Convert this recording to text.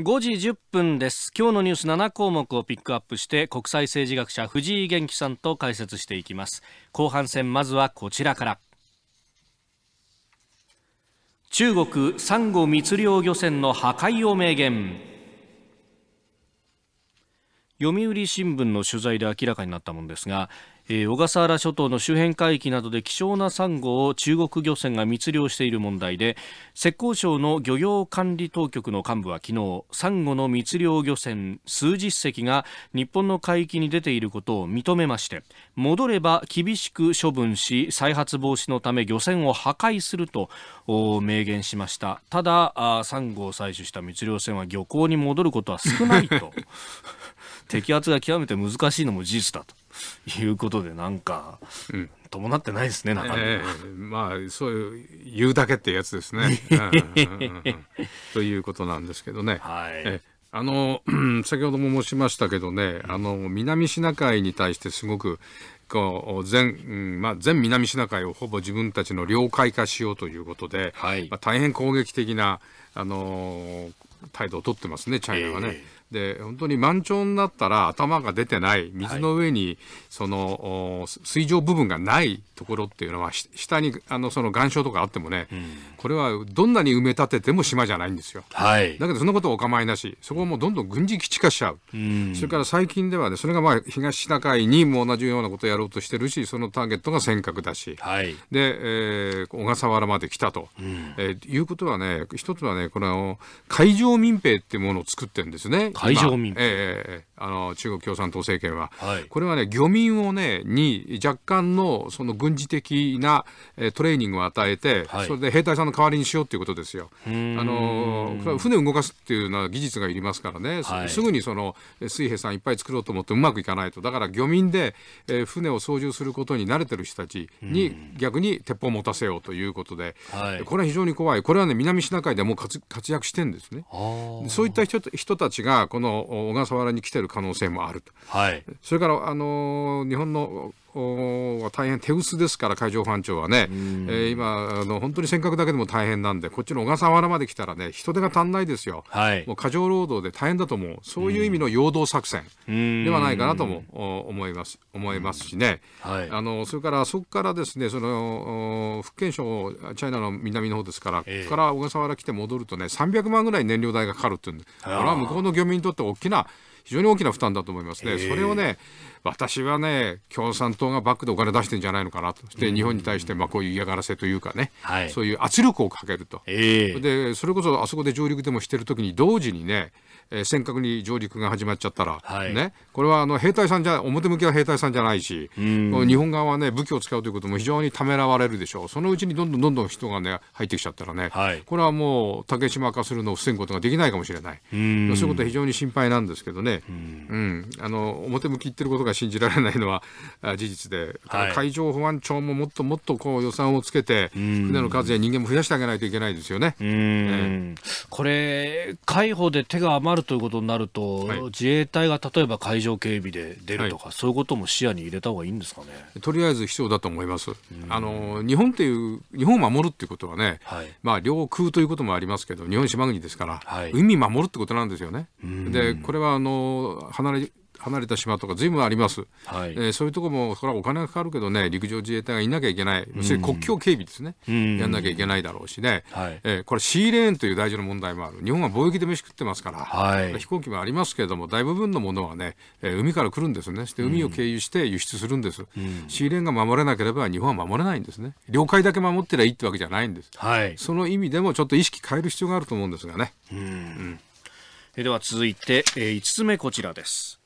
5時1分です今日のニュース7項目をピックアップして国際政治学者藤井元気さんと解説していきます後半戦まずはこちらから中国サンゴ密漁漁船の破壊を明言読売新聞の取材で明らかになったものですがえー、小笠原諸島の周辺海域などで希少なサンゴを中国漁船が密漁している問題で浙江省の漁業管理当局の幹部は昨日サンゴの密漁漁船数十隻が日本の海域に出ていることを認めまして戻れば厳しく処分し再発防止のため漁船を破壊すると明言しましたただサンゴを採取した密漁船は漁港に戻ることは少ないと 摘発が極めて難しいのも事実だと。いうことでなんか、うん、伴ってないですね中身、えー、まあそういう言うだけってやつですね。と いうことなんですけどね。はい、あの先ほども申しましたけどね、あの南シナ海に対してすごくこう全,、うんまあ、全南シナ海をほぼ自分たちの領海化しようということで、はいまあ、大変攻撃的な、あの態度を取ってますね、チャイナはね。えーで本当に満潮になったら頭が出てない水の上にその、はい、水上部分がないところっていうのは下にあのその岩礁とかあってもね、うん、これはどんなに埋め立てても島じゃないんですよ、はい、だけどそんなことはお構いなしそこはもうどんどん軍事基地化しちゃう、うん、それから最近ではねそれがまあ東シナ海にも同じようなことをやろうとしてるしそのターゲットが尖閣だし、はい、で、えー、小笠原まで来たと、うん、えー、いうことはね一つはねこの海上民兵っていうものを作ってるんですね。海上民兵、えー、あの中国共産党政権は、はい、これはね漁民をねに若干のその軍事的な、えー、トレーニングを与えて、はい、それで兵隊さんの代わりにしようということですよ。あの船を動かすっていうのは技術がいりますからね、はい、すぐにその水兵さんいっぱい作ろうと思ってうまくいかないとだから漁民で、えー、船を操縦することに慣れてる人たちに逆に鉄砲を持たせようということで、これは非常に怖いこれはね南シナ海でもう活躍してるんですね。そういった人たちがこの小笠原に来てる可能性もあると、はい、それからあの日本のは大変手薄ですから、海上保安庁はね、えー、今あの、本当に尖閣だけでも大変なんで、こっちの小笠原まで来たらね、人手が足んないですよ、はい、もう過剰労働で大変だと思う、そういう意味の陽動作戦ではないかなとも思います思いますしね、はい、あの、それからそこからですね、その福建省、チャイナの南の方ですから、えー、ここから小笠原来て戻るとね、300万ぐらい燃料代がかかるっていうんで、これは向こうの漁民にとって大きな。非常に大きな負担だと思いますね。それをね私はね共産党がバックでお金出してんじゃないのかなとして日本に対してまあこういう嫌がらせというかね、はい、そういう圧力をかけると、でそれこそあそこで上陸でもしてる時に同時にねえー、尖閣に上陸が始まっちゃったら、はい、ね、これはあの兵隊さんじゃ表向きは兵隊さんじゃないし、日本側は、ね、武器を使うということも非常にためらわれるでしょう、そのうちにどんどんどんどん人が、ね、入ってきちゃったらね、はい、これはもう竹島化するのを防ぐことができないかもしれない、そういうことは非常に心配なんですけどね、うん、うん、あの表向き言ってることが信じられないのは事実で、はい、海上保安庁ももっともっとこう予算をつけて、船の数や人間も増やしてあげないといけないですよね、ねこれ、海保で手が余るということになると、はい、自衛隊が例えば海上警備で出るとか、はい、そういうことも視野に入れた方がいいんですかねとりあえず必要だと思います。あの日本っていう日本を守るっていうことはね、はい、まあ、領空ということもありますけど、日本島国ですから、海守るってことなんですよね。でこれはあの離れ離れた島とか随分あります、はい、えー、そういうとこもそれはお金がかかるけどね陸上自衛隊がいなきゃいけない、うん、国境警備ですね、うん、やんなきゃいけないだろうしね、はい、えー、これシーレーンという大事な問題もある日本は貿易で飯食ってますから、はい、飛行機もありますけれども大部分のものはね、えー、海から来るんですねして海を経由して輸出するんです、うん、シーレーンが守れなければ日本は守れないんですね領海だけ守ってりゃいいってわけじゃないんです、はい、その意味でもちょっと意識変える必要があると思うんですがね。うんでは続いて、えー、5つ目こちらです